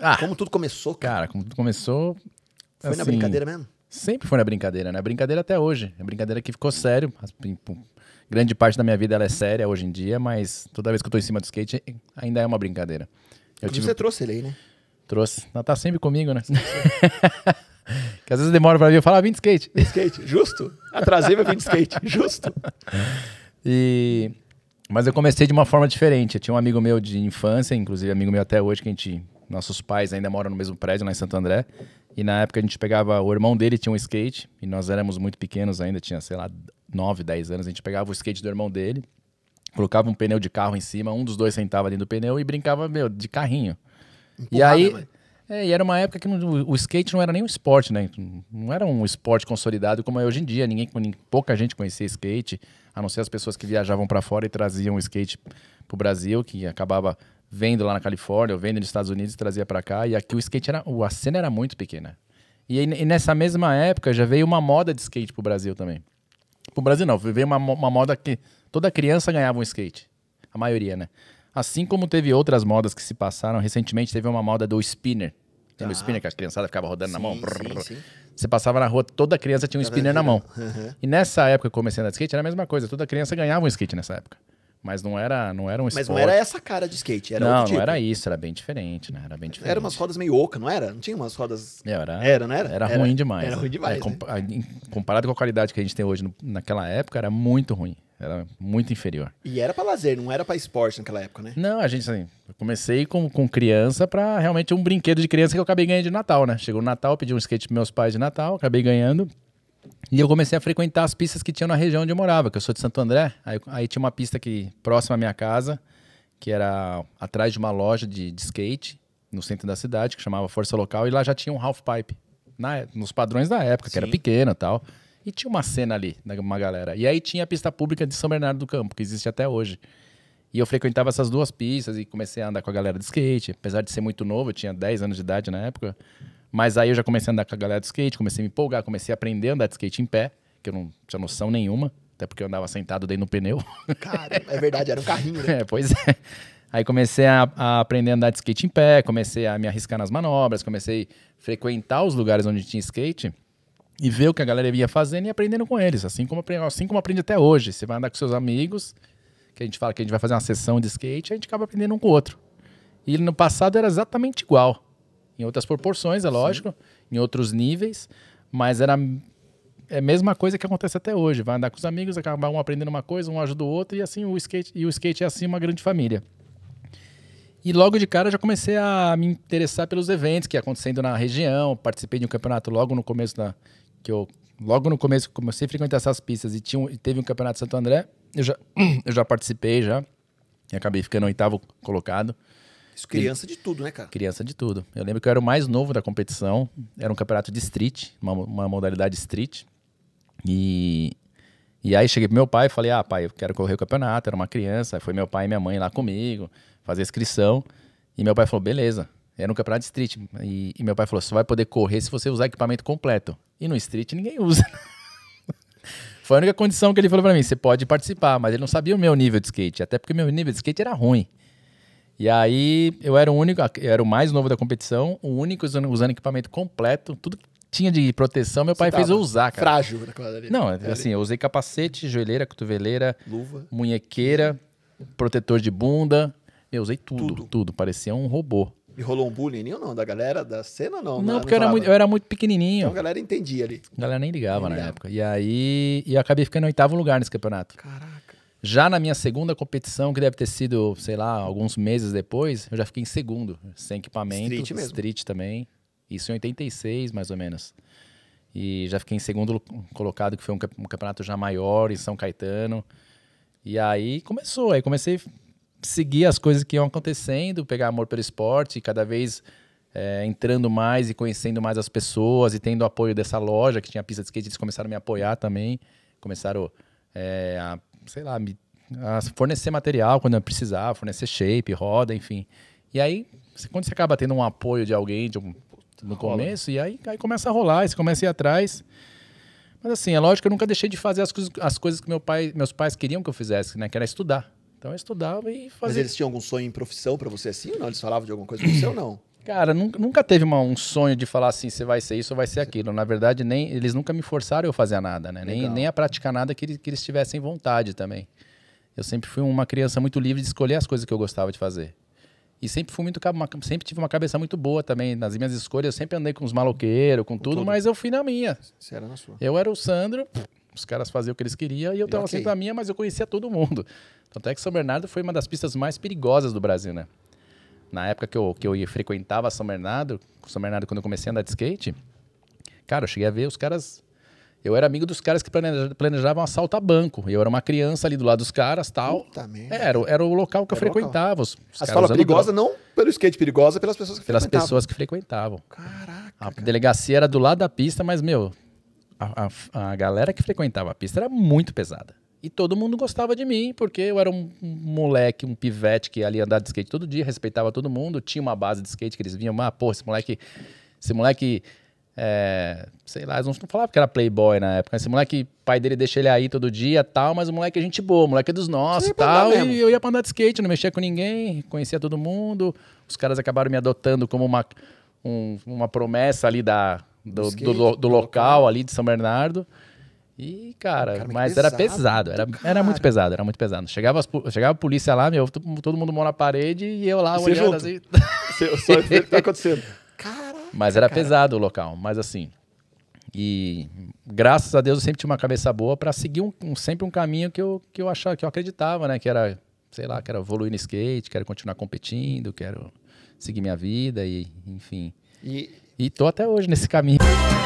Ah, como tudo começou? Cara, cara como tudo começou. Foi assim, na brincadeira mesmo? Sempre foi na brincadeira, né? Brincadeira até hoje. É brincadeira que ficou sério. Grande parte da minha vida ela é séria hoje em dia, mas toda vez que eu tô em cima do skate, ainda é uma brincadeira. Eu tive... Você trouxe ele aí, né? Trouxe. Ela tá sempre comigo, né? que às vezes demora pra vir falar, ah, vim de skate. Vim de skate, justo. Atrasei, ah, mas vim de skate, justo. e... Mas eu comecei de uma forma diferente. Eu tinha um amigo meu de infância, inclusive amigo meu até hoje, que a gente nossos pais ainda moram no mesmo prédio lá em Santo André. E na época a gente pegava. O irmão dele tinha um skate. E nós éramos muito pequenos ainda, tinha, sei lá, 9, 10 anos. A gente pegava o skate do irmão dele, colocava um pneu de carro em cima. Um dos dois sentava dentro do pneu e brincava, meu, de carrinho. Empurrada, e aí. Né? É, e era uma época que o skate não era nem um esporte, né? Não era um esporte consolidado como é hoje em dia. Ninguém, pouca gente conhecia skate, a não ser as pessoas que viajavam para fora e traziam o skate pro Brasil, que acabava vendo lá na Califórnia, ou vendo nos Estados Unidos e trazia para cá. E aqui o skate era. A cena era muito pequena. E, e nessa mesma época já veio uma moda de skate pro Brasil também. Pro Brasil não, veio uma, uma moda que toda criança ganhava um skate. A maioria, né? Assim como teve outras modas que se passaram, recentemente teve uma moda do spinner. Tem o ah. spinner que a criançada ficava rodando sim, na mão? Sim, sim. Você passava na rua, toda criança tinha um spinner na mão. Uhum. E nessa época, comecei a andar de skate, era a mesma coisa. Toda criança ganhava um skate nessa época. Mas não era, não era um esporte. Mas não era essa cara de skate, era Não, tipo. não era isso, era bem diferente, né? Era bem diferente. Era umas rodas meio oca, não era? Não tinha umas rodas... É, era, era não era? Era, era ruim demais. Era ruim demais, é, né? Comparado com a qualidade que a gente tem hoje no, naquela época, era muito ruim. Era muito inferior. E era para lazer, não era para esporte naquela época, né? Não, a gente, assim, eu comecei com, com criança para realmente um brinquedo de criança que eu acabei ganhando de Natal, né? Chegou o Natal, pedi um skate pros meus pais de Natal, acabei ganhando... E eu comecei a frequentar as pistas que tinham na região onde eu morava, que eu sou de Santo André. Aí, aí tinha uma pista que próxima à minha casa, que era atrás de uma loja de, de, skate no centro da cidade, que chamava Força Local, e lá já tinha um half pipe. Na, é, nos padrões da época, Sim. que era pequena tal. E tinha uma cena ali, né, uma galera. E aí tinha a pista pública de São Bernardo do Campo, que existe até hoje. E eu frequentava essas duas pistas e comecei a andar com a galera de skate. Apesar de ser muito novo, eu tinha 10 anos de idade na época. Mas aí eu já comecei a andar com a galera de skate, comecei a me empolgar, comecei a aprender a andar de skate em pé, que eu não tinha noção nenhuma, até porque eu andava sentado dentro do pneu. Cara, é verdade, era um carrinho, né? É, pois é. Aí comecei a, a, aprender a andar de skate em pé, comecei a me arriscar nas manobras, comecei a frequentar os lugares onde tinha skate e ver o que a galera ia fazendo e aprendendo com eles, assim como, assim como aprende até hoje. Você vai andar com seus amigos, que a gente fala que a gente vai fazer uma sessão de skate, a gente acaba aprendendo um com o outro. E no passado era exatamente igual. Em outras proporções, é lógico, Sim. em outros níveis, mas era é a mesma coisa que acontece até hoje. Vai andar com os amigos, acaba um aprendendo uma coisa, um ajuda o outro, e assim o skate, e o skate é assim uma grande família. E logo de cara já comecei a me interessar pelos eventos que acontecendo na região. Participei de um campeonato logo no começo da que eu logo no começo comecei a frequentar essas pistas e tinha um, e teve um campeonato de Santo André. Eu já eu já participei já e acabei ficando oitavo colocado. Isso criança e, de tudo, né, cara? Criança de tudo. Eu lembro que eu era o mais novo da competição. Era um campeonato de street, uma, uma modalidade street. E e aí cheguei pro meu pai e falei: "Ah, pai, eu quero correr o campeonato". Era uma criança, aí foi meu pai e minha mãe lá comigo fazer a inscrição. E meu pai falou, beleza. Era um campeonato de street. E, e meu pai falou, você vai poder correr se você usar equipamento completo. E no street ninguém usa. Foi a única condição que ele falou para mim, você pode participar. Mas ele não sabia o meu nível de skate, até porque meu nível de skate era ruim. E aí eu era o único, era o mais novo da competição, o único usando, usando equipamento completo, tudo que tinha de proteção, meu Você pai fez eu usar, cara. Frágil ali. Não, assim, eu usei capacete, joelheira, cotoveleira, luva, munhequeira, protetor de bunda, eu usei tudo, tudo, tudo. Parecia um robô. E rolou um bullying ou não? Da galera da cena, não? Não, porque não eu, era muito, eu era muito pequenininho. Então a galera entendia ali. A galera nem ligava, nem ligava. na época. E aí e eu acabei ficando em oitavo lugar nesse campeonato. Caraca. Já na minha segunda competição, que deve ter sido, sei lá, alguns meses depois, eu já fiquei em segundo, sem equipamento. Street mesmo. Street também. Isso em 86, mais ou menos. E já fiquei em segundo colocado, que foi um campeonato já maior, em São Caetano. E aí começou, aí comecei seguir as coisas que iam acontecendo, pegar amor pelo esporte, cada vez é, entrando mais e conhecendo mais as pessoas e tendo apoio dessa loja que tinha pista de skate, eles começaram a me apoiar também, começaram é, a, sei lá, me, a fornecer material quando eu precisava, fornecer shape, roda, enfim. E aí, quando você acaba tendo um apoio de alguém de um, no começo, e aí, aí começa a rolar, você começa a ir atrás. Mas assim, é lógico que eu nunca deixei de fazer as, as coisas que meu pai, meus pais queriam que eu fizesse, né? Que era estudar. Então eu estudava e fazia. Mas eles tinham algum sonho em profissão para você assim? Ou não? Eles falavam de alguma coisa para você ou não? Cara, nunca, nunca teve uma, um sonho de falar assim, você vai ser isso ou vai ser aquilo. Na verdade, nem eles nunca me forçaram eu fazer nada, né? Nem, nem, a praticar nada que, que eles tivessem vontade também. Eu sempre fui uma criança muito livre de escolher as coisas que eu gostava de fazer. E sempre fui muito sempre tive uma cabeça muito boa também nas minhas escolhas. Eu sempre andei com os maloqueiros, com, com tudo, tudo, mas eu fui na minha. Você era na sua. Eu era o Sandro, os caras faziam o que eles queriam e eu estava okay. sempre na minha, mas eu conhecia todo mundo. Tanto é que São Bernardo foi uma das pistas mais perigosas do Brasil, né? Na época que eu, que eu frequentava São Bernardo, São Bernardo quando eu comecei a andar de skate, cara, eu cheguei a ver os caras. Eu era amigo dos caras que planejavam assalto a banco. Eu era uma criança ali do lado dos caras tal. Puta era, era o local que eu frequentava. Os, os As falas perigosa não pelo skate, perigosa pelas pessoas que pelas frequentavam. Pelas pessoas que frequentavam. Caraca. A cara. delegacia era do lado da pista, mas, meu, a, a, a galera que frequentava a pista era muito pesada. E todo mundo gostava de mim, porque eu era um moleque, um pivete que ali andava de skate todo dia, respeitava todo mundo, tinha uma base de skate que eles vinham, ah, pô, esse moleque, esse moleque, é, sei lá, eles não falavam que era playboy na época, né? esse moleque, pai dele deixa ele aí todo dia tal, mas o moleque é gente boa, o moleque é dos nossos tal, e eu ia pra andar de skate, não mexia com ninguém, conhecia todo mundo, os caras acabaram me adotando como uma, um, uma promessa ali da, do, skate, do, do, local ali de São Bernardo. E, cara, cara mas pesado, era pesado, era, era muito pesado, era muito pesado. Chegava, chegava a polícia lá, meu, todo mundo mora na parede e eu lá olhando assim. Você, só o que tá acontecendo. Caraca, mas era cara. pesado o local, mas assim. E graças a Deus eu sempre tinha uma cabeça boa para seguir um, um, sempre um caminho que eu, que eu achava, que eu acreditava, né? Que era, sei lá, quero evoluir no skate, quero continuar competindo, quero seguir minha vida e, enfim. E, e tô até hoje nesse caminho.